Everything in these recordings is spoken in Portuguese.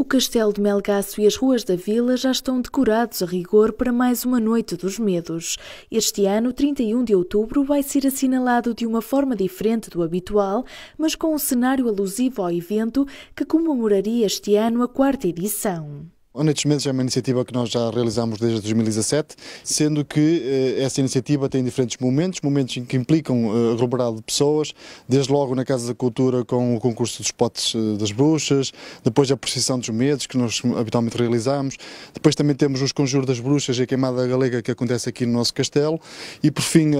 O Castelo de Melgaço e as ruas da vila já estão decorados a rigor para mais uma Noite dos Medos. Este ano, 31 de outubro, vai ser assinalado de uma forma diferente do habitual, mas com um cenário alusivo ao evento que comemoraria este ano a quarta edição. Medos é uma iniciativa que nós já realizamos desde 2017, sendo que eh, essa iniciativa tem diferentes momentos, momentos em que implicam eh, aglomerado de pessoas, desde logo na Casa da Cultura com o concurso dos potes eh, das bruxas, depois a procissão dos medos, que nós habitualmente realizamos, depois também temos os conjuros das bruxas e a queimada galega que acontece aqui no nosso castelo, e por fim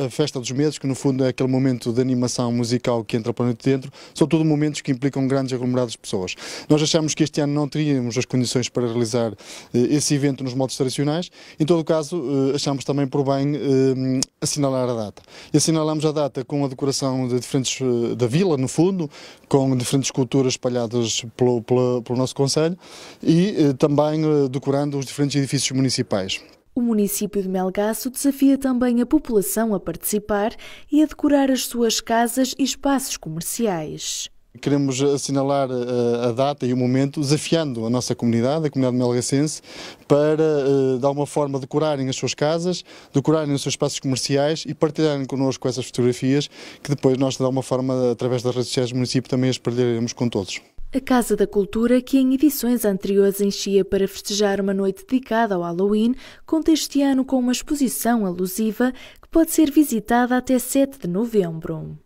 a, a festa dos medos, que no fundo é aquele momento de animação musical que entra para dentro, são tudo momentos que implicam grandes aglomerados de pessoas. Nós achamos que este ano não teríamos as condições para realizar eh, esse evento nos modos tradicionais. Em todo caso, eh, achamos também por bem eh, assinalar a data. E assinalamos a data com a decoração de diferentes, da vila, no fundo, com diferentes culturas espalhadas pelo, pelo, pelo nosso Conselho e também decorando os diferentes edifícios municipais. O município de Melgaço desafia também a população a participar e a decorar as suas casas e espaços comerciais. Queremos assinalar eh, a data e o momento, desafiando a nossa comunidade, a comunidade melgacense, para, eh, de alguma forma, decorarem as suas casas, decorarem os seus espaços comerciais e partilharem connosco essas fotografias, que depois nós, de alguma forma, através das redes sociais do município, também as partilharemos com todos. A Casa da Cultura, que em edições anteriores enchia para festejar uma noite dedicada ao Halloween, conta este ano com uma exposição alusiva que pode ser visitada até 7 de novembro.